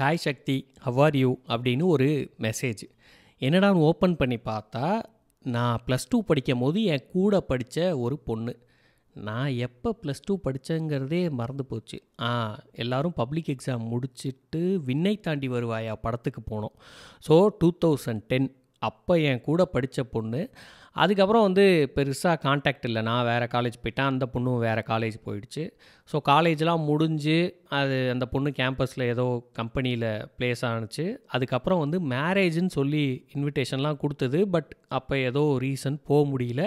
hi Sakthi how are you அப்படின்னு ஒரு message என்னடான்னு ஓப்பன் பண்ணி பார்த்தா நான் ப்ளஸ் டூ படிக்கும் போது என் கூட படித்த ஒரு பொண்ணு நான் எப்போ ப்ளஸ் டூ படித்தேங்கிறதே மறந்து போச்சு ஆ எல்லோரும் பப்ளிக் எக்ஸாம் முடிச்சுட்டு விண்ணை தாண்டி வருவாயா படத்துக்கு போனோம் ஸோ டூ தௌசண்ட் டென் அப்போ என் கூட படித்த பொண்ணு அதுக்கப்புறம் வந்து பெருசாக காண்டாக்ட் இல்லை நான் வேறு காலேஜ் போயிட்டேன் அந்த பொண்ணும் வேறு காலேஜ் போயிடுச்சு ஸோ காலேஜ்லாம் முடிஞ்சு அது அந்த பொண்ணு கேம்பஸில் ஏதோ கம்பெனியில் ப்ளேஸ் ஆணுச்சு அதுக்கப்புறம் வந்து மேரேஜ்னு சொல்லி இன்விடேஷன்லாம் கொடுத்தது பட் அப்போ ஏதோ ரீசன் போக முடியல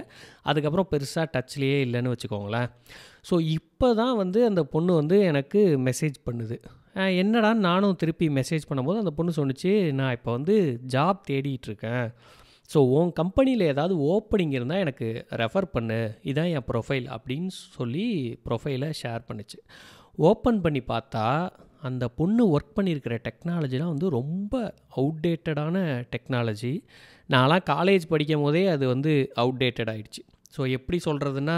அதுக்கப்புறம் பெருசாக டச்லேயே இல்லைன்னு வச்சுக்கோங்களேன் ஸோ இப்போ தான் வந்து அந்த பொண்ணு வந்து எனக்கு மெசேஜ் பண்ணுது என்னடா நானும் திருப்பி மெசேஜ் பண்ணும்போது அந்த பொண்ணு சொன்னிச்சு நான் இப்போ வந்து ஜாப் தேடிகிட்ருக்கேன் ஸோ உன் கம்பெனியில் ஏதாவது ஓப்பனிங் இருந்தால் எனக்கு ரெஃபர் பண்ணு இதான் என் ப்ரொஃபைல் அப்படின்னு சொல்லி ப்ரொஃபைலை ஷேர் பண்ணிச்சு ஓப்பன் பண்ணி பார்த்தா அந்த பொண்ணு ஒர்க் பண்ணியிருக்கிற டெக்னாலஜிலாம் வந்து ரொம்ப அவுடேட்டடான டெக்னாலஜி நான்லாம் காலேஜ் படிக்கும் போதே அது வந்து அவுடேட்டட் ஆகிடுச்சு ஸோ எப்படி சொல்கிறதுனா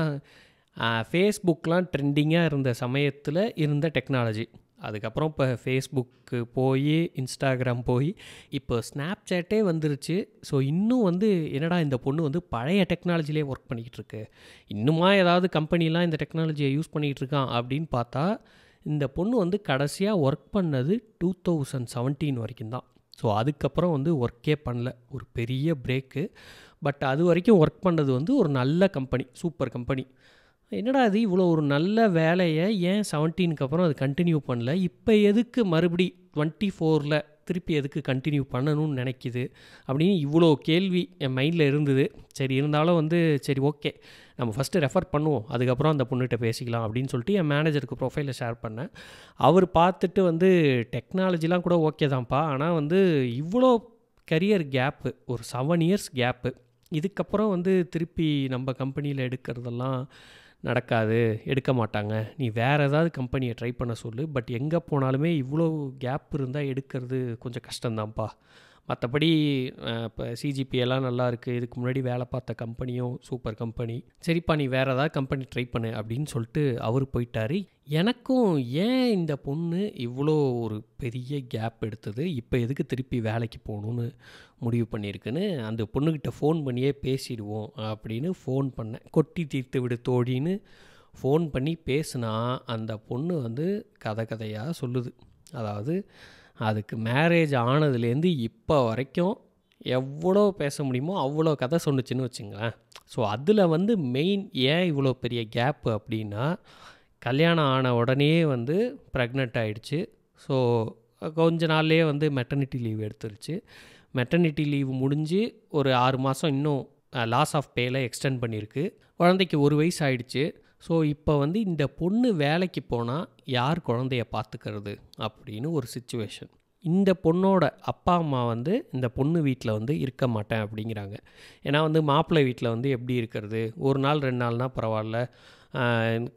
ஃபேஸ்புக்கெலாம் ட்ரெண்டிங்காக இருந்த சமயத்தில் இருந்த டெக்னாலஜி அதுக்கப்புறம் இப்போ ஃபேஸ்புக்கு போய் இன்ஸ்டாகிராம் போய் இப்போ ஸ்னாப் சேட்டே வந்துருச்சு ஸோ இன்னும் வந்து என்னடா இந்த பொண்ணு வந்து பழைய டெக்னாலஜிலே ஒர்க் பண்ணிக்கிட்டு இருக்கு இன்னுமா ஏதாவது கம்பெனிலாம் இந்த டெக்னாலஜியை யூஸ் பண்ணிக்கிட்டு இருக்கான் அப்படின்னு பார்த்தா இந்த பொண்ணு வந்து கடைசியாக ஒர்க் பண்ணது டூ தௌசண்ட் செவன்டீன் வரைக்கும் தான் ஸோ அதுக்கப்புறம் வந்து ஒர்க்கே பண்ணல ஒரு பெரிய பிரேக்கு பட் அது வரைக்கும் ஒர்க் பண்ணது வந்து ஒரு நல்ல கம்பெனி சூப்பர் கம்பெனி என்னடா அது இவ்வளோ ஒரு நல்ல வேலையை ஏன் செவன்டீனுக்கு அப்புறம் அது கண்டினியூ பண்ணல இப்போ எதுக்கு மறுபடி டுவெண்ட்டி ஃபோரில் திருப்பி எதுக்கு கண்டினியூ பண்ணணும்னு நினைக்கிது அப்படின்னு இவ்வளோ கேள்வி என் மைண்டில் இருந்தது சரி இருந்தாலும் வந்து சரி ஓகே நம்ம ஃபஸ்ட்டு ரெஃபர் பண்ணுவோம் அதுக்கப்புறம் அந்த பொண்ணுகிட்ட பேசிக்கலாம் அப்படின்னு சொல்லிட்டு என் மேனேஜருக்கு ப்ரொஃபைலில் ஷேர் பண்ணேன் அவர் பார்த்துட்டு வந்து டெக்னாலஜிலாம் கூட ஓகே தான்ப்பா ஆனால் வந்து இவ்வளோ கரியர் கேப்பு ஒரு செவன் இயர்ஸ் கேப்பு இதுக்கப்புறம் வந்து திருப்பி நம்ம கம்பெனியில் எடுக்கிறதெல்லாம் நடக்காது எடுக்க மாட்டாங்க நீ வேறு ஏதாவது கம்பெனியை ட்ரை பண்ண சொல்லு பட் எங்கே போனாலுமே இவ்வளோ கேப் இருந்தால் எடுக்கிறது கொஞ்சம் கஷ்டந்தான்ப்பா மற்றபடி இப்போ சிஜிபி எல்லாம் நல்லா இருக்குது இதுக்கு முன்னாடி வேலை பார்த்த கம்பெனியும் சூப்பர் கம்பெனி சரிப்பா நீ வேறு ஏதாவது கம்பெனி ட்ரை பண்ணு அப்படின்னு சொல்லிட்டு அவர் போயிட்டார் எனக்கும் ஏன் இந்த பொண்ணு இவ்வளோ ஒரு பெரிய கேப் எடுத்தது இப்போ எதுக்கு திருப்பி வேலைக்கு போகணுன்னு முடிவு பண்ணியிருக்குன்னு அந்த பொண்ணுக்கிட்ட ஃபோன் பண்ணியே பேசிடுவோம் அப்படின்னு ஃபோன் பண்ணேன் கொட்டி தீர்த்து விடு தோழின்னு ஃபோன் பண்ணி பேசுனா அந்த பொண்ணு வந்து கதை கதையாக சொல்லுது அதாவது அதுக்கு மேரேஜ் ஆனதுலேருந்து இப்போ வரைக்கும் எவ்வளோ பேச முடியுமோ அவ்வளோ கதை சொன்னுச்சுன்னு வச்சுங்களேன் ஸோ அதில் வந்து மெயின் ஏன் இவ்வளோ பெரிய கேப்பு அப்படின்னா கல்யாணம் ஆன உடனே வந்து ப்ரெக்னென்ட் ஆகிடுச்சு ஸோ கொஞ்ச நாள்லேயே வந்து மெட்டர்னிட்டி லீவ் எடுத்துருச்சு மெட்டர்னிட்டி லீவ் முடிஞ்சு ஒரு ஆறு மாதம் இன்னும் லாஸ் ஆஃப் பேயில் எக்ஸ்டெண்ட் பண்ணியிருக்கு குழந்தைக்கு ஒரு வயசு ஆகிடுச்சு ஸோ இப்போ வந்து இந்த பொண்ணு வேலைக்கு போனால் யார் குழந்தைய பார்த்துக்கிறது அப்படின்னு ஒரு சுச்சுவேஷன் இந்த பொண்ணோட அப்பா அம்மா வந்து இந்த பொண்ணு வீட்டில் வந்து இருக்க மாட்டேன் அப்படிங்கிறாங்க ஏன்னா வந்து மாப்பிள்ளை வீட்டில் வந்து எப்படி இருக்கிறது ஒரு நாள் ரெண்டு நாள்னால் பரவாயில்ல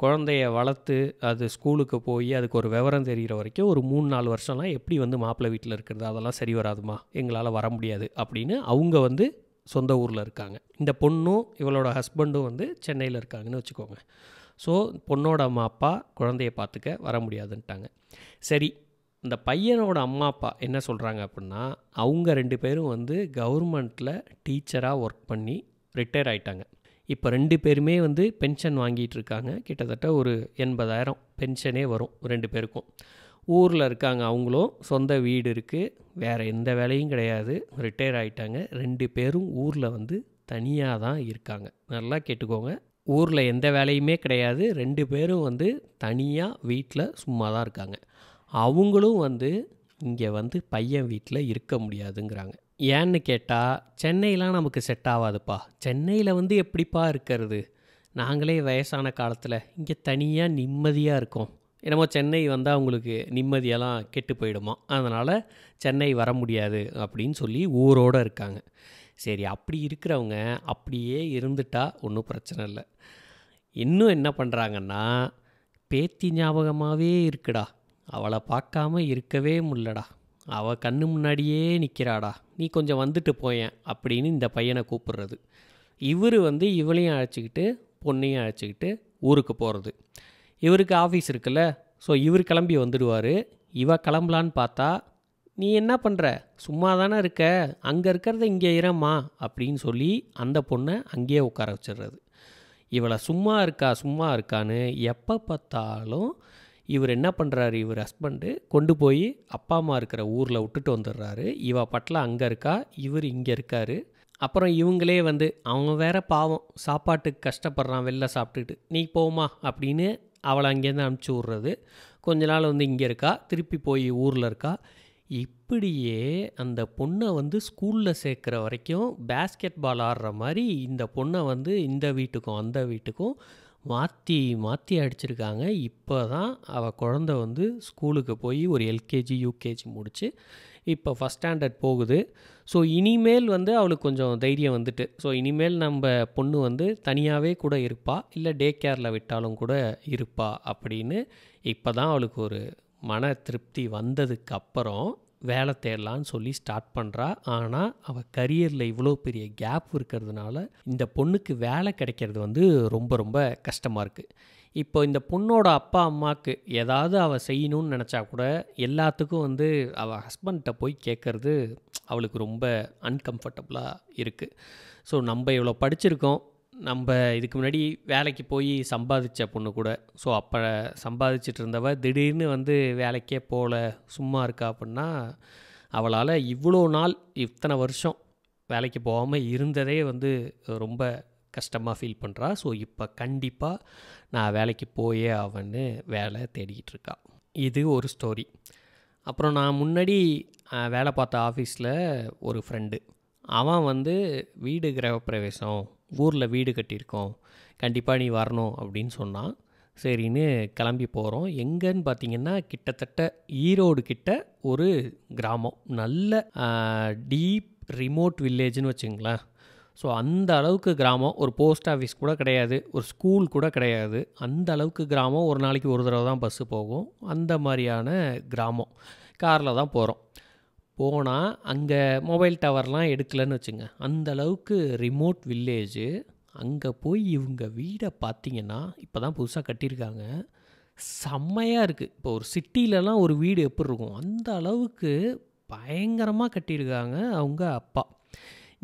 குழந்தைய வளர்த்து அது ஸ்கூலுக்கு போய் அதுக்கு ஒரு விவரம் தெரிகிற வரைக்கும் ஒரு மூணு நாலு வருஷம்லாம் எப்படி வந்து மாப்பிள்ளை வீட்டில் இருக்கிறது அதெல்லாம் சரி வராதுமா எங்களால் வர முடியாது அப்படின்னு அவங்க வந்து சொந்த ஊரில் இருக்காங்க இந்த பொண்ணும் இவளோட ஹஸ்பண்டும் வந்து சென்னையில் இருக்காங்கன்னு வச்சுக்கோங்க ஸோ பொண்ணோட அம்மா அப்பா குழந்தைய பார்த்துக்க வர முடியாதுன்ட்டாங்க சரி இந்த பையனோட அம்மா அப்பா என்ன சொல்கிறாங்க அப்படின்னா அவங்க ரெண்டு பேரும் வந்து கவர்மெண்ட்டில் டீச்சராக ஒர்க் பண்ணி ரிட்டையர் ஆகிட்டாங்க இப்போ ரெண்டு பேருமே வந்து பென்ஷன் வாங்கிட்டு இருக்காங்க கிட்டத்தட்ட ஒரு எண்பதாயிரம் பென்ஷனே வரும் ரெண்டு பேருக்கும் ஊரில் இருக்காங்க அவங்களும் சொந்த வீடு இருக்குது வேறு எந்த வேலையும் கிடையாது ரிட்டையர் ஆகிட்டாங்க ரெண்டு பேரும் ஊரில் வந்து தனியாக தான் இருக்காங்க நல்லா கேட்டுக்கோங்க ஊரில் எந்த வேலையுமே கிடையாது ரெண்டு பேரும் வந்து தனியாக வீட்டில் சும்மா தான் இருக்காங்க அவங்களும் வந்து இங்கே வந்து பையன் வீட்டில் இருக்க முடியாதுங்கிறாங்க ஏன்னு கேட்டால் சென்னையெலாம் நமக்கு செட் ஆகாதுப்பா சென்னையில் வந்து எப்படிப்பா இருக்கிறது நாங்களே வயசான காலத்தில் இங்கே தனியாக நிம்மதியாக இருக்கோம் என்னமோ சென்னை வந்தால் அவங்களுக்கு நிம்மதியெல்லாம் கெட்டு போயிடுமா அதனால் சென்னை வர முடியாது அப்படின்னு சொல்லி ஊரோடு இருக்காங்க சரி அப்படி இருக்கிறவங்க அப்படியே இருந்துட்டால் ஒன்றும் பிரச்சனை இல்லை இன்னும் என்ன பண்ணுறாங்கன்னா பேத்தி ஞாபகமாகவே இருக்குடா அவளை பார்க்காம இருக்கவே முடிலடா அவள் கண்ணு முன்னாடியே நிற்கிறாடா நீ கொஞ்சம் வந்துட்டு போயேன் அப்படின்னு இந்த பையனை கூப்பிடுறது இவர் வந்து இவளையும் அழைச்சிக்கிட்டு பொண்ணையும் அழைச்சிக்கிட்டு ஊருக்கு போகிறது இவருக்கு ஆஃபீஸ் இருக்குல்ல ஸோ இவர் கிளம்பி வந்துடுவார் இவ கிளம்பலான்னு பார்த்தா நீ என்ன பண்ணுற சும்மா தானே இருக்க அங்கே இருக்கிறத இங்கே இறம்மா அப்படின்னு சொல்லி அந்த பொண்ணை அங்கேயே உட்கார வச்சிடுறது இவளை சும்மா இருக்கா சும்மா இருக்கான்னு எப்போ பார்த்தாலும் இவர் என்ன பண்ணுறாரு இவர் ஹஸ்பண்டு கொண்டு போய் அப்பா அம்மா இருக்கிற ஊரில் விட்டுட்டு வந்துடுறாரு இவ பட்டில் அங்கே இருக்கா இவர் இங்கே இருக்கார் அப்புறம் இவங்களே வந்து அவங்க வேற பாவம் சாப்பாட்டுக்கு கஷ்டப்படுறான் வெளில சாப்பிட்டுட்டு நீ போமா அப்படின்னு அவளை அங்கேருந்து அனுப்பிச்சி விட்றது கொஞ்ச நாள் வந்து இங்கே இருக்கா திருப்பி போய் ஊரில் இருக்கா இப்படியே அந்த பொண்ணை வந்து ஸ்கூலில் சேர்க்குற வரைக்கும் பேஸ்கெட் பால் ஆடுற மாதிரி இந்த பொண்ணை வந்து இந்த வீட்டுக்கும் அந்த வீட்டுக்கும் மாற்றி மாற்றி அடிச்சிருக்காங்க இப்போ தான் அவள் குழந்த வந்து ஸ்கூலுக்கு போய் ஒரு எல்கேஜி யூகேஜி முடித்து இப்போ ஃபஸ்ட் ஸ்டாண்டர்ட் போகுது ஸோ இனிமேல் வந்து அவளுக்கு கொஞ்சம் தைரியம் வந்துட்டு ஸோ இனிமேல் நம்ம பொண்ணு வந்து தனியாகவே கூட இருப்பா இல்லை டே கேரில் விட்டாலும் கூட இருப்பா அப்படின்னு இப்போ தான் அவளுக்கு ஒரு மன திருப்தி வந்ததுக்கு அப்புறம் வேலை தேடலான்னு சொல்லி ஸ்டார்ட் பண்ணுறா ஆனால் அவள் கரியரில் இவ்வளோ பெரிய கேப் இருக்கிறதுனால இந்த பொண்ணுக்கு வேலை கிடைக்கிறது வந்து ரொம்ப ரொம்ப கஷ்டமாக இருக்குது இப்போ இந்த பொண்ணோட அப்பா அம்மாவுக்கு ஏதாவது அவள் செய்யணும்னு நினச்சா கூட எல்லாத்துக்கும் வந்து அவள் ஹஸ்பண்ட்ட போய் கேட்குறது அவளுக்கு ரொம்ப அன்கம்ஃபர்டபுளாக இருக்குது ஸோ நம்ம இவ்வளோ படிச்சிருக்கோம் நம்ம இதுக்கு முன்னாடி வேலைக்கு போய் சம்பாதிச்ச பொண்ணு கூட ஸோ அப்போ சம்பாதிச்சிட்டு இருந்தவ திடீர்னு வந்து வேலைக்கே போகல சும்மா இருக்கா அப்படின்னா அவளால் இவ்வளோ நாள் இத்தனை வருஷம் வேலைக்கு போகாமல் இருந்ததே வந்து ரொம்ப கஷ்டமாக ஃபீல் பண்ணுறா ஸோ இப்போ கண்டிப்பாக நான் வேலைக்கு போயே அவன்னு வேலை தேடிக்கிட்டு இருக்கா இது ஒரு ஸ்டோரி அப்புறம் நான் முன்னாடி வேலை பார்த்த ஆஃபீஸில் ஒரு ஃப்ரெண்டு அவன் வந்து வீடு கிரகப்பிரவேசம் ஊரில் வீடு கட்டியிருக்கோம் கண்டிப்பாக நீ வரணும் அப்படின்னு சொன்னான் சரின்னு கிளம்பி போகிறோம் எங்கேன்னு பார்த்தீங்கன்னா கிட்டத்தட்ட ஈரோடு கிட்ட ஒரு கிராமம் நல்ல டீப் ரிமோட் வில்லேஜ்னு வச்சுங்களேன் ஸோ அந்த அளவுக்கு கிராமம் ஒரு போஸ்ட் ஆஃபீஸ் கூட கிடையாது ஒரு ஸ்கூல் கூட கிடையாது அந்த அளவுக்கு கிராமம் ஒரு நாளைக்கு ஒரு தடவை தான் பஸ்ஸு போகும் அந்த மாதிரியான கிராமம் காரில் தான் போகிறோம் போனால் அங்கே மொபைல் டவர்லாம் எடுக்கலன்னு வச்சுங்க அந்த அளவுக்கு ரிமோட் வில்லேஜு அங்கே போய் இவங்க வீடை பார்த்தீங்கன்னா இப்போ தான் புதுசாக கட்டியிருக்காங்க செம்மையாக இருக்குது இப்போ ஒரு சிட்டிலலாம் ஒரு வீடு எப்படி இருக்கும் அந்த அளவுக்கு பயங்கரமாக கட்டியிருக்காங்க அவங்க அப்பா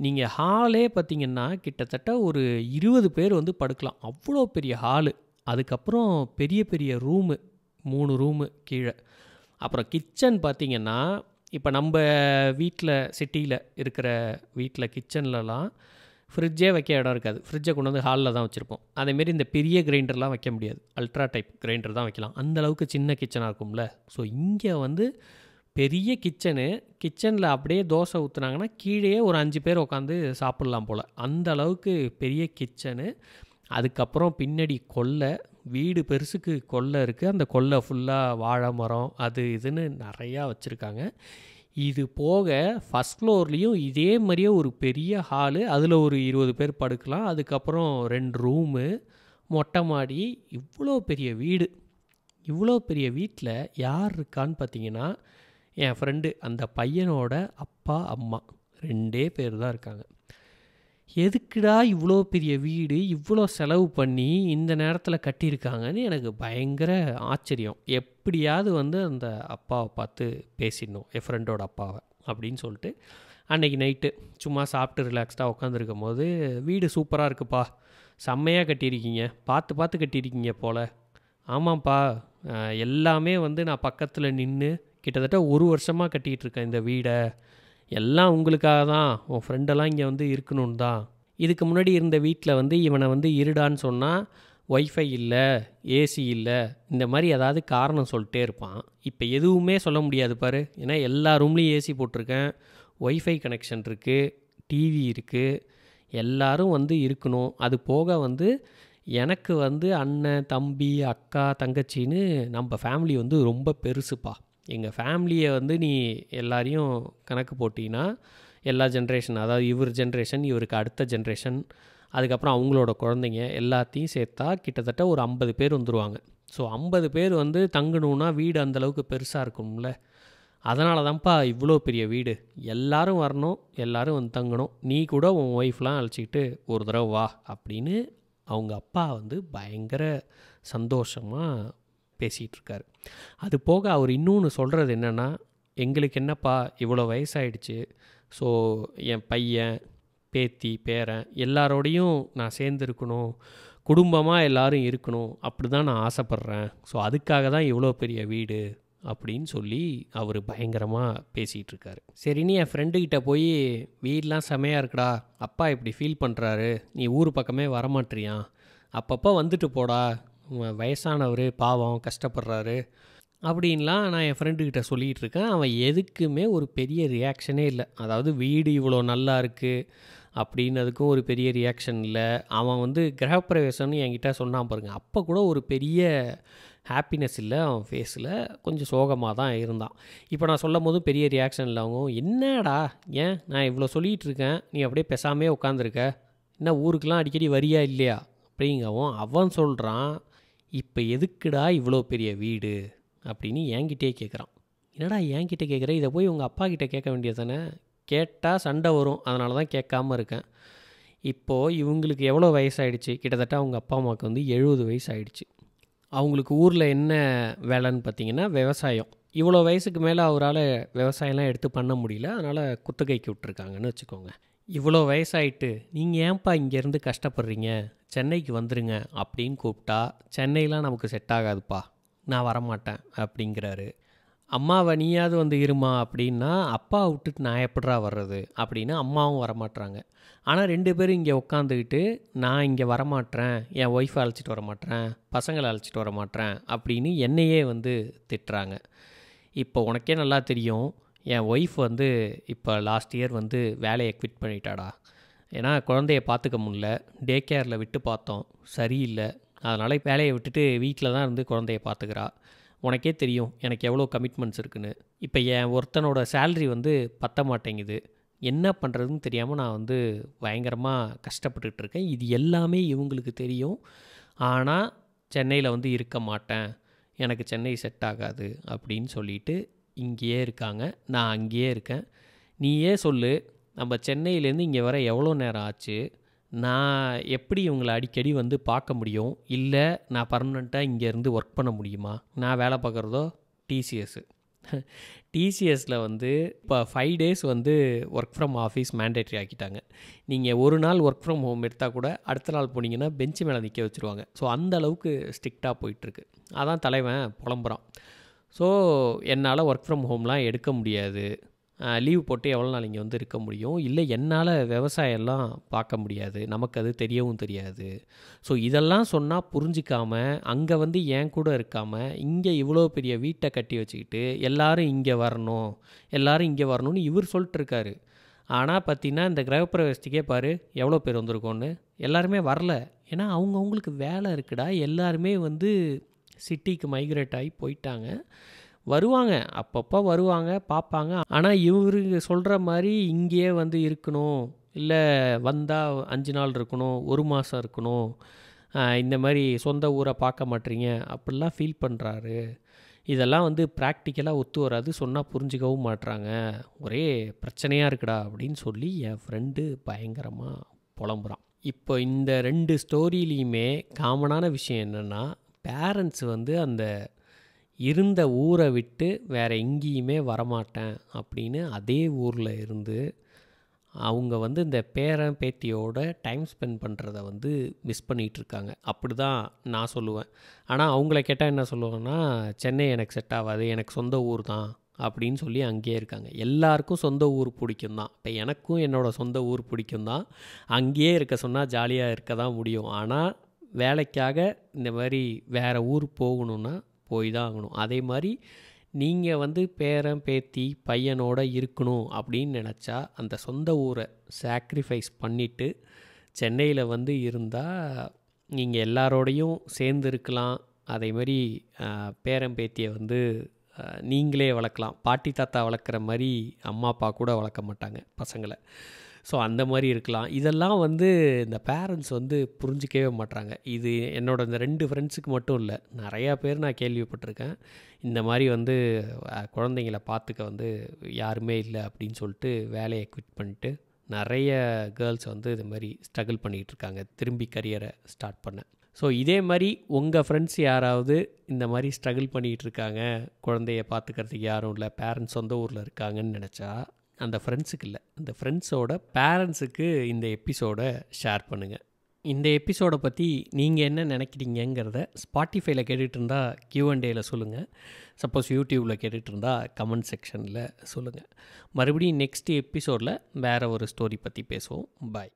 நீங்கள் ஹாலே பார்த்திங்கன்னா கிட்டத்தட்ட ஒரு இருபது பேர் வந்து படுக்கலாம் அவ்வளோ பெரிய ஹாலு அதுக்கப்புறம் பெரிய பெரிய ரூமு மூணு ரூமு கீழே அப்புறம் கிச்சன் பார்த்திங்கன்னா இப்போ நம்ம வீட்டில் சிட்டியில் இருக்கிற வீட்டில் கிச்சன்லலாம் ஃப்ரிட்ஜே வைக்க இடம் இருக்காது ஃப்ரிட்ஜை கொண்டு வந்து ஹாலில் தான் வச்சுருப்போம் அதேமாரி இந்த பெரிய கிரைண்டர்லாம் வைக்க முடியாது அல்ட்ரா டைப் கிரைண்டர் தான் வைக்கலாம் அந்தளவுக்கு சின்ன கிச்சனாக இருக்கும்ல ஸோ இங்கே வந்து பெரிய கிச்சனு கிச்சனில் அப்படியே தோசை ஊற்றுனாங்கன்னா கீழே ஒரு அஞ்சு பேர் உட்காந்து சாப்பிட்லாம் போல் அந்த அளவுக்கு பெரிய கிச்சனு அதுக்கப்புறம் பின்னாடி கொல்லை வீடு பெருசுக்கு கொல்லை இருக்குது அந்த கொல்லை ஃபுல்லாக வாழை மரம் அது இதுன்னு நிறையா வச்சுருக்காங்க இது போக ஃபஸ்ட் ஃப்ளோர்லேயும் இதே மாதிரியே ஒரு பெரிய ஹாலு அதில் ஒரு இருபது பேர் படுக்கலாம் அதுக்கப்புறம் ரெண்டு ரூமு மொட்டை மாடி இவ்வளோ பெரிய வீடு இவ்வளோ பெரிய வீட்டில் யார் இருக்கான்னு பார்த்தீங்கன்னா என் ஃப்ரெண்டு அந்த பையனோட அப்பா அம்மா ரெண்டே பேர் தான் இருக்காங்க எதுக்குடா இவ்வளோ பெரிய வீடு இவ்வளோ செலவு பண்ணி இந்த நேரத்தில் கட்டியிருக்காங்கன்னு எனக்கு பயங்கர ஆச்சரியம் எப்படியாவது வந்து அந்த அப்பாவை பார்த்து பேசிடணும் என் ஃப்ரெண்டோட அப்பாவை அப்படின்னு சொல்லிட்டு அன்றைக்கி நைட்டு சும்மா சாப்பிட்டு ரிலாக்ஸ்டாக உட்காந்துருக்கும் போது வீடு சூப்பராக இருக்குப்பா செம்மையாக கட்டியிருக்கீங்க பார்த்து பார்த்து கட்டியிருக்கீங்க போல் ஆமாம்ப்பா எல்லாமே வந்து நான் பக்கத்தில் நின்று கிட்டத்தட்ட ஒரு வருஷமாக கட்டிகிட்டு இருக்கேன் இந்த வீடை எல்லாம் உங்களுக்காக தான் உன் ஃப்ரெண்டெல்லாம் இங்கே வந்து இருக்கணும்னு தான் இதுக்கு முன்னாடி இருந்த வீட்டில் வந்து இவனை வந்து இருடான்னு சொன்னால் ஒய்ஃபை இல்லை ஏசி இல்லை இந்த மாதிரி ஏதாவது காரணம் சொல்லிட்டே இருப்பான் இப்போ எதுவுமே சொல்ல முடியாது பாரு ஏன்னா எல்லா ரூம்லேயும் ஏசி போட்டிருக்கேன் ஒய்ஃபை கனெக்ஷன் இருக்குது டிவி இருக்குது எல்லோரும் வந்து இருக்கணும் அது போக வந்து எனக்கு வந்து அண்ணன் தம்பி அக்கா தங்கச்சின்னு நம்ம ஃபேமிலி வந்து ரொம்ப பெருசுப்பா எங்கள் ஃபேமிலியை வந்து நீ எல்லாரையும் கணக்கு போட்டிங்கன்னா எல்லா ஜென்ரேஷன் அதாவது இவர் ஜென்ரேஷன் இவருக்கு அடுத்த ஜென்ரேஷன் அதுக்கப்புறம் அவங்களோட குழந்தைங்க எல்லாத்தையும் சேர்த்தா கிட்டத்தட்ட ஒரு ஐம்பது பேர் வந்துடுவாங்க ஸோ ஐம்பது பேர் வந்து தங்கணுன்னா வீடு அந்தளவுக்கு பெருசாக இருக்கும்ல அதனால தான்ப்பா இவ்வளோ பெரிய வீடு எல்லோரும் வரணும் எல்லோரும் வந்து தங்கணும் நீ கூட உன் ஒய்ஃப்லாம் அழைச்சிக்கிட்டு ஒரு தடவை வா அப்படின்னு அவங்க அப்பா வந்து பயங்கர சந்தோஷமாக பேசிகிட்டு இருக்காரு அது போக அவர் இன்னொன்று சொல்கிறது என்னென்னா எங்களுக்கு என்னப்பா இவ்வளோ வயசாயிடுச்சு ஸோ என் பையன் பேத்தி பேரன் எல்லாரோடையும் நான் சேர்ந்துருக்கணும் குடும்பமாக எல்லோரும் இருக்கணும் அப்படி தான் நான் ஆசைப்பட்றேன் ஸோ அதுக்காக தான் இவ்வளோ பெரிய வீடு அப்படின்னு சொல்லி அவர் பயங்கரமாக பேசிகிட்டு இருக்காரு சரின்னு என் ஃப்ரெண்டுக்கிட்ட போய் வீடெலாம் செமையாக இருக்குடா அப்பா இப்படி ஃபீல் பண்ணுறாரு நீ ஊர் பக்கமே வரமாட்டியான் அப்பப்போ வந்துட்டு போடா வயசானவர் பாவம் கஷ்டப்படுறாரு அப்படின்லாம் நான் என் ஃப்ரெண்டுக்கிட்ட சொல்லிகிட்டு இருக்கேன் அவன் எதுக்குமே ஒரு பெரிய ரியாக்ஷனே இல்லை அதாவது வீடு இவ்வளோ நல்லா இருக்குது அப்படின்னதுக்கும் ஒரு பெரிய ரியாக்ஷன் இல்லை அவன் வந்து கிரகப்பிரவேசம்னு என்கிட்ட சொன்னான் பாருங்கள் அப்போ கூட ஒரு பெரிய ஹாப்பினஸ் இல்லை அவன் ஃபேஸில் கொஞ்சம் சோகமாக தான் இருந்தான் இப்போ நான் சொல்லும் போதும் பெரிய ரியாக்ஷன் இல்லை அவங்க என்னடா ஏன் நான் இவ்வளோ சொல்லிகிட்டு இருக்கேன் நீ அப்படியே பெசாமே உட்காந்துருக்க என்ன ஊருக்கெலாம் அடிக்கடி வரியா இல்லையா அப்படிங்கவும் அவன் சொல்கிறான் இப்போ எதுக்குடா இவ்வளோ பெரிய வீடு அப்படின்னு என்கிட்டே கேட்குறான் என்னடா என்கிட்ட கேட்குற இதை போய் உங்கள் அப்பா கிட்டே கேட்க வேண்டியது தானே கேட்டால் சண்டை வரும் அதனால தான் கேட்காம இருக்கேன் இப்போது இவங்களுக்கு எவ்வளோ வயசாகிடுச்சு கிட்டத்தட்ட அவங்க அப்பா அம்மாவுக்கு வந்து எழுபது வயசு ஆகிடுச்சு அவங்களுக்கு ஊரில் என்ன வேலைன்னு பார்த்தீங்கன்னா விவசாயம் இவ்வளோ வயசுக்கு மேலே அவரால் விவசாயம்லாம் எடுத்து பண்ண முடியல அதனால் குத்தகைக்கு விட்டுருக்காங்கன்னு வச்சுக்கோங்க இவ்வளோ வயசாயிட்டு நீங்கள் ஏன்ப்பா இங்கேருந்து கஷ்டப்படுறீங்க சென்னைக்கு வந்துடுங்க அப்படின்னு கூப்பிட்டா சென்னையெலாம் நமக்கு செட் ஆகாதுப்பா நான் வரமாட்டேன் அப்படிங்கிறாரு அம்மாவை நீயாவது வந்து இருமா அப்படின்னா அப்பா விட்டுட்டு நான் எப்படா வர்றது அப்படின்னு அம்மாவும் வரமாட்றாங்க ஆனால் ரெண்டு பேரும் இங்கே உட்காந்துக்கிட்டு நான் இங்கே வரமாட்டேன் என் ஒய்ஃபை அழைச்சிட்டு வரமாட்டேன் பசங்களை அழைச்சிட்டு வரமாட்டேன் அப்படின்னு என்னையே வந்து திட்டுறாங்க இப்போ உனக்கே நல்லா தெரியும் என் ஒய்ஃப் வந்து இப்போ லாஸ்ட் இயர் வந்து வேலையை குவிட் பண்ணிட்டாடா ஏன்னா குழந்தைய பார்த்துக்க முடில டே கேரில் விட்டு பார்த்தோம் சரியில்லை அதனால் வேலையை விட்டுட்டு வீட்டில் தான் இருந்து குழந்தைய பார்த்துக்கிறா உனக்கே தெரியும் எனக்கு எவ்வளோ கமிட்மெண்ட்ஸ் இருக்குன்னு இப்போ என் ஒருத்தனோட சேல்ரி வந்து பத்த மாட்டேங்குது என்ன பண்ணுறதுன்னு தெரியாமல் நான் வந்து பயங்கரமாக கஷ்டப்பட்டுக்கிட்டு இருக்கேன் இது எல்லாமே இவங்களுக்கு தெரியும் ஆனால் சென்னையில் வந்து இருக்க மாட்டேன் எனக்கு சென்னை செட் ஆகாது அப்படின்னு சொல்லிட்டு இங்கேயே இருக்காங்க நான் அங்கேயே இருக்கேன் நீயே சொல்லு நம்ம சென்னையிலேருந்து இங்கே வர எவ்வளோ நேரம் ஆச்சு நான் எப்படி இவங்களை அடிக்கடி வந்து பார்க்க முடியும் இல்லை நான் பர்மனெண்ட்டாக இங்கேருந்து ஒர்க் பண்ண முடியுமா நான் வேலை பார்க்குறதோ டிசிஎஸ்ஸு டிசிஎஸில் வந்து இப்போ ஃபைவ் டேஸ் வந்து ஒர்க் ஃப்ரம் ஆஃபீஸ் மேண்டேட்ரி ஆக்கிட்டாங்க நீங்கள் ஒரு நாள் ஒர்க் ஃப்ரம் ஹோம் எடுத்தால் கூட அடுத்த நாள் போனீங்கன்னா பெஞ்சு மேலே நிற்க வச்சுருவாங்க ஸோ அந்த அளவுக்கு ஸ்ட்ரிக்டாக போயிட்டுருக்கு அதான் தலைவன் புலம்புறான் ஸோ என்னால் ஒர்க் ஃப்ரம் ஹோம்லாம் எடுக்க முடியாது லீவ் போட்டு எவ்வளோ நாள் இங்கே வந்து இருக்க முடியும் இல்லை என்னால் விவசாயம்லாம் பார்க்க முடியாது நமக்கு அது தெரியவும் தெரியாது ஸோ இதெல்லாம் சொன்னால் புரிஞ்சிக்காமல் அங்கே வந்து ஏன் கூட இருக்காமல் இங்கே இவ்வளோ பெரிய வீட்டை கட்டி வச்சுக்கிட்டு எல்லோரும் இங்கே வரணும் எல்லோரும் இங்கே வரணும்னு இவர் சொல்லிட்டுருக்காரு ஆனால் பார்த்தீங்கன்னா இந்த கிரகப்பிரவேசத்துக்கே பாரு எவ்வளோ பேர் வந்திருக்கோன்னு எல்லாருமே வரல ஏன்னா அவங்கவுங்களுக்கு வேலை இருக்குடா எல்லாருமே வந்து சிட்டிக்கு மைக்ரேட் ஆகி போயிட்டாங்க வருவாங்க அப்பப்போ வருவாங்க பார்ப்பாங்க ஆனால் இவருங்க சொல்கிற மாதிரி இங்கேயே வந்து இருக்கணும் இல்லை வந்தால் அஞ்சு நாள் இருக்கணும் ஒரு மாதம் இருக்கணும் இந்த மாதிரி சொந்த ஊரை பார்க்க மாட்டீங்க அப்படிலாம் ஃபீல் பண்ணுறாரு இதெல்லாம் வந்து ப்ராக்டிக்கலாக ஒத்து வராது சொன்னால் புரிஞ்சுக்கவும் மாட்டுறாங்க ஒரே பிரச்சனையாக இருக்குடா அப்படின்னு சொல்லி என் ஃப்ரெண்டு பயங்கரமாக புலம்புறான் இப்போ இந்த ரெண்டு ஸ்டோரியிலையுமே காமனான விஷயம் என்னென்னா பேரண்ட்ஸ் வந்து அந்த இருந்த ஊரை விட்டு வேறு எங்கேயுமே வரமாட்டேன் அப்படின்னு அதே ஊரில் இருந்து அவங்க வந்து இந்த பேரன் பேத்தியோட டைம் ஸ்பெண்ட் பண்ணுறத வந்து மிஸ் பண்ணிகிட்ருக்காங்க அப்படி தான் நான் சொல்லுவேன் ஆனால் அவங்கள கேட்டால் என்ன சொல்லுவாங்கன்னா சென்னை எனக்கு செட் ஆகாது எனக்கு சொந்த ஊர் தான் அப்படின்னு சொல்லி அங்கேயே இருக்காங்க எல்லாருக்கும் சொந்த ஊர் பிடிக்கும் தான் இப்போ எனக்கும் என்னோடய சொந்த ஊர் பிடிக்கும் தான் அங்கேயே இருக்க சொன்னால் ஜாலியாக இருக்க தான் முடியும் ஆனால் வேலைக்காக இந்த மாதிரி வேறு ஊர் போகணுன்னா போய் தான் ஆகணும் அதே மாதிரி நீங்கள் வந்து பேரன் பேத்தி பையனோட இருக்கணும் அப்படின்னு நினச்சா அந்த சொந்த ஊரை சாக்ரிஃபைஸ் பண்ணிவிட்டு சென்னையில் வந்து இருந்தால் நீங்கள் எல்லாரோடையும் சேர்ந்து இருக்கலாம் அதேமாரி பேரன் பேத்தியை வந்து நீங்களே வளர்க்கலாம் பாட்டி தாத்தா வளர்க்குற மாதிரி அம்மா அப்பா கூட வளர்க்க மாட்டாங்க பசங்களை ஸோ அந்த மாதிரி இருக்கலாம் இதெல்லாம் வந்து இந்த பேரண்ட்ஸ் வந்து புரிஞ்சிக்கவே மாட்றாங்க இது என்னோட இந்த ரெண்டு ஃப்ரெண்ட்ஸுக்கு மட்டும் இல்லை நிறையா பேர் நான் கேள்விப்பட்டிருக்கேன் இந்த மாதிரி வந்து குழந்தைங்கள பார்த்துக்க வந்து யாருமே இல்லை அப்படின்னு சொல்லிட்டு வேலையை குவிட் பண்ணிட்டு நிறைய கேர்ள்ஸ் வந்து இது மாதிரி ஸ்ட்ரகிள் பண்ணிகிட்ருக்காங்க திரும்பி கரியரை ஸ்டார்ட் பண்ண ஸோ இதே மாதிரி உங்கள் ஃப்ரெண்ட்ஸ் யாராவது இந்த மாதிரி ஸ்ட்ரகிள் பண்ணிகிட்டு இருக்காங்க குழந்தைய பார்த்துக்கிறதுக்கு யாரும் இல்லை பேரண்ட்ஸ் சொந்த ஊரில் இருக்காங்கன்னு நினச்சா அந்த ஃப்ரெண்ட்ஸுக்கு இல்லை அந்த ஃப்ரெண்ட்ஸோட பேரண்ட்ஸுக்கு இந்த எபிசோடை ஷேர் பண்ணுங்கள் இந்த எபிசோடை பற்றி நீங்கள் என்ன நினைக்கிறீங்கிறத ஸ்பாட்டிஃபைல கேட்டுகிட்டு இருந்தால் கியூஎன்டேயில் சொல்லுங்கள் சப்போஸ் யூடியூப்பில் கேட்டுகிட்டு இருந்தால் கமெண்ட் செக்ஷனில் சொல்லுங்கள் மறுபடியும் நெக்ஸ்ட் எபிசோடில் வேறு ஒரு ஸ்டோரி பற்றி பேசுவோம் பாய்